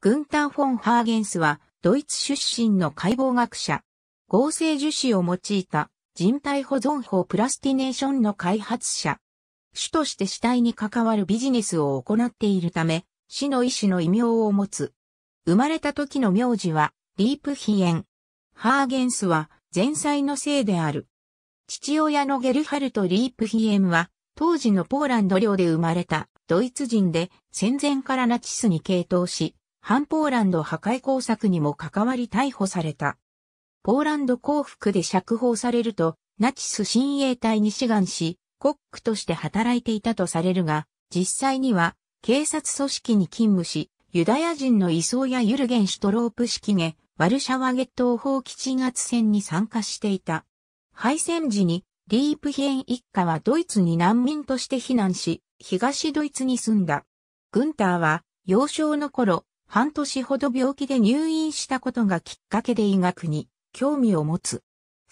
グンター・フォン・ハーゲンスは、ドイツ出身の解剖学者。合成樹脂を用いた人体保存法プラスティネーションの開発者。主として死体に関わるビジネスを行っているため、死の意志の異名を持つ。生まれた時の名字は、リープヒエン。ハーゲンスは、前妻のせいである。父親のゲルハルト・リープヒエンは、当時のポーランド領で生まれたドイツ人で戦前からナチスに傾倒し、反ポーランド破壊工作にも関わり逮捕された。ポーランド降伏で釈放されると、ナチス親衛隊に志願し、コックとして働いていたとされるが、実際には警察組織に勤務し、ユダヤ人の移送やユルゲン・シュトロープ式下、ワルシャワゲット放棄鎮圧戦に参加していた。敗戦時にリープヒエン一家はドイツに難民として避難し、東ドイツに住んだ。グンターは幼少の頃、半年ほど病気で入院したことがきっかけで医学に興味を持つ。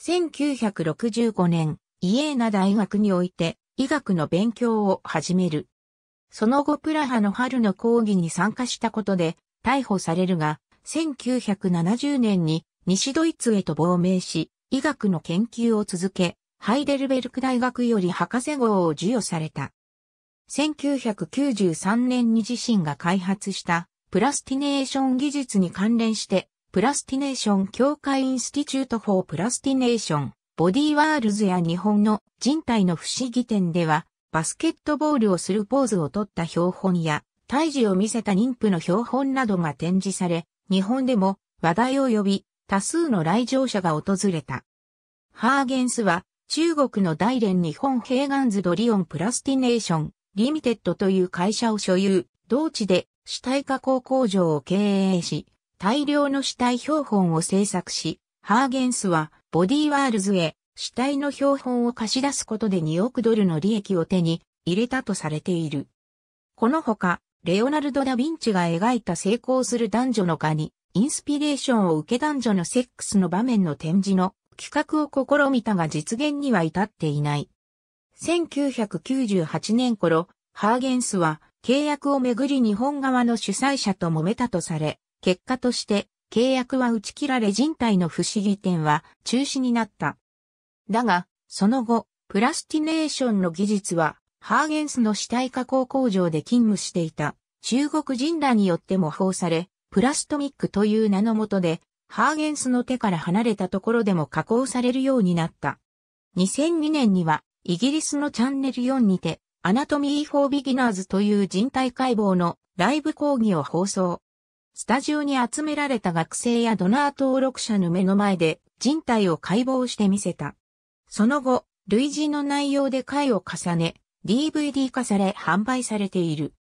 1965年、イエーナ大学において医学の勉強を始める。その後プラハの春の講義に参加したことで逮捕されるが、1970年に西ドイツへと亡命し、医学の研究を続け、ハイデルベルク大学より博士号を授与された。1993年に自身が開発したプラスティネーション技術に関連して、プラスティネーション協会インスティチュート・フォー・プラスティネーション、ボディワールズや日本の人体の不思議展では、バスケットボールをするポーズを取った標本や、胎児を見せた妊婦の標本などが展示され、日本でも話題を呼び、多数の来場者が訪れた。ハーゲンスは、中国の大連日本ヘーガンズドリオンプラスティネーション、リミテッドという会社を所有、同地で死体加工工場を経営し、大量の死体標本を制作し、ハーゲンスはボディワールズへ死体の標本を貸し出すことで2億ドルの利益を手に入れたとされている。このほか、レオナルド・ダ・ヴィンチが描いた成功する男女の蚊に、インスピレーションを受け男女のセックスの場面の展示の企画を試みたが実現には至っていない。1998年頃、ハーゲンスは契約をめぐり日本側の主催者と揉めたとされ、結果として契約は打ち切られ人体の不思議点は中止になった。だが、その後、プラスティネーションの技術は、ハーゲンスの死体加工工場で勤務していた中国人らによって模倣され、プラストミックという名のもとで、ハーゲンスの手から離れたところでも加工されるようになった。2002年には、イギリスのチャンネル4にて、アナトミー・フォー・ビギナーズという人体解剖のライブ講義を放送。スタジオに集められた学生やドナー登録者の目の前で人体を解剖してみせた。その後、類似の内容で回を重ね、DVD 化され販売されている。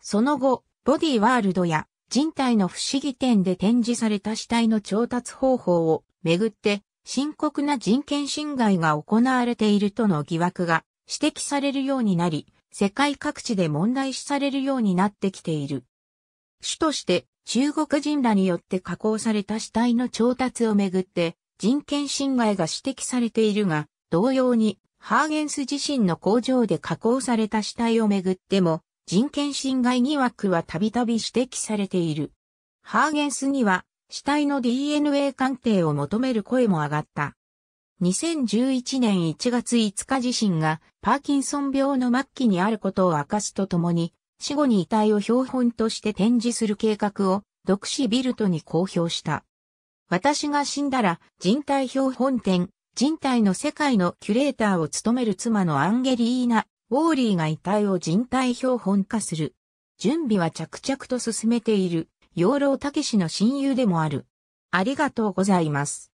その後、ボディワールドや人体の不思議展で展示された死体の調達方法をめぐって深刻な人権侵害が行われているとの疑惑が指摘されるようになり、世界各地で問題視されるようになってきている。主として中国人らによって加工された死体の調達をめぐって人権侵害が指摘されているが、同様にハーゲンス自身の工場で加工された死体をめぐっても人権侵害疑惑はたびたび指摘されている。ハーゲンスには死体の DNA 鑑定を求める声も上がった。2011年1月5日自身がパーキンソン病の末期にあることを明かすとともに、死後に遺体を標本として展示する計画を独自ビルトに公表した。私が死んだら人体標本展、人体の世界のキュレーターを務める妻のアンゲリーナ・ウォーリーが遺体を人体標本化する。準備は着々と進めている、養老たけしの親友でもある。ありがとうございます。